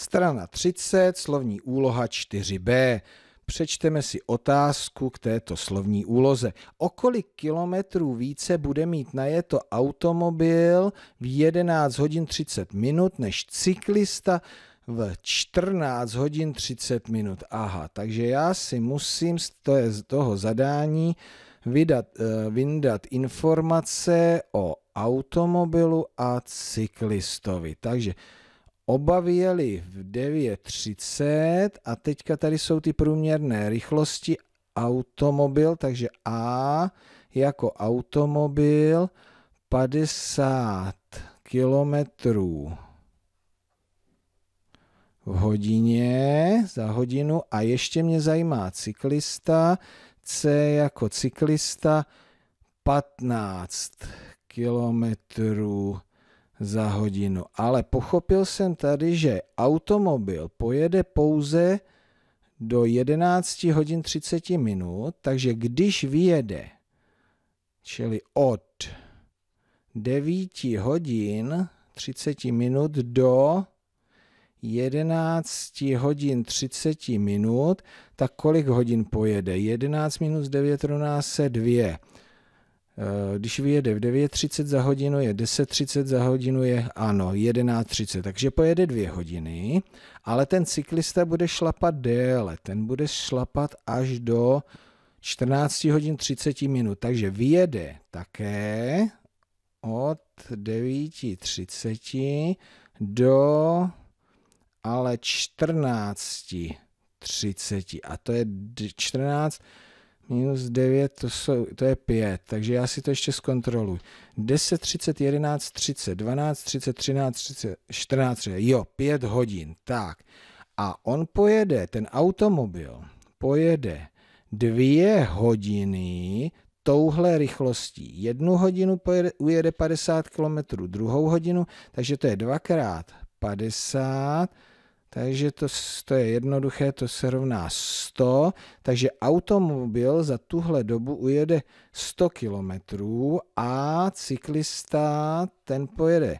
Strana 30, slovní úloha 4b. Přečteme si otázku k této slovní úloze. O kolik kilometrů více bude mít najeto automobil v 11 hodin 30 minut než cyklista v 14 hodin 30 minut. Aha, takže já si musím z toho zadání vydat, eh, vyndat informace o automobilu a cyklistovi. Takže Oba vyjeli v 9.30 a teďka tady jsou ty průměrné rychlosti automobil, takže A jako automobil 50 km v hodině, za hodinu a ještě mě zajímá cyklista, C jako cyklista 15 kilometrů za hodinu. Ale pochopil jsem tady, že automobil pojede pouze do 11 hodin 30 minut, takže když vyjede, čili od 9 hodin 30 minut do 11 hodin 30 minut, tak kolik hodin pojede? 11 minus 9 rovná se 2. Eh, když vyjede v 9.30 za hodinu, je 10.30 za hodinu, je ano, 11.30, takže pojede dvě hodiny, ale ten cyklista bude šlapat déle, ten bude šlapat až do 14 hodin 30 minut, takže vyjede také od 9.30 do ale 14.30 a to je 14 minus 9, to, jsou, to je 5, takže já si to ještě zkontroluji. 10, 30, 11, 30, 12, 30, 13, 30, 14, 30, jo, 5 hodin, tak. A on pojede, ten automobil pojede dvě hodiny touhle rychlostí. Jednu hodinu pojede, ujede 50 km, druhou hodinu, takže to je dvakrát 50 takže to, to je jednoduché, to se rovná 100, takže automobil za tuhle dobu ujede 100 kilometrů a cyklista ten pojede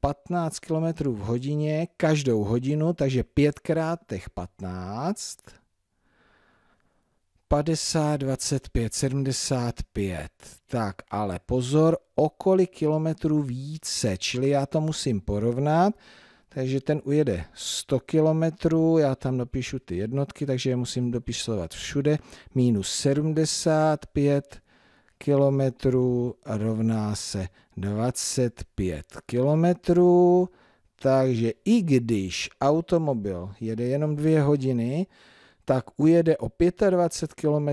15 km v hodině každou hodinu, takže 5 krát těch 15, 50, 25, 75. Tak, ale pozor, o kolik kilometrů více, čili já to musím porovnat. Takže ten ujede 100 km, já tam dopíšu ty jednotky, takže je musím dopisovat všude. Minus 75 km rovná se 25 km, Takže i když automobil jede jenom dvě hodiny, tak ujede o 25 km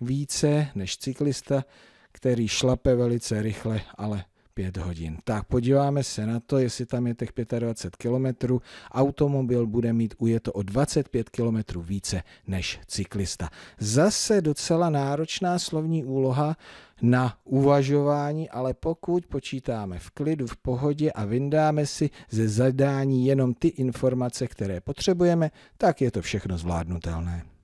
více než cyklista, který šlape velice rychle, ale 5 hodin. Tak podíváme se na to, jestli tam je těch 25 km. Automobil bude mít ujeto o 25 km více než cyklista. Zase docela náročná slovní úloha na uvažování, ale pokud počítáme v klidu, v pohodě a vyndáme si ze zadání jenom ty informace, které potřebujeme, tak je to všechno zvládnutelné.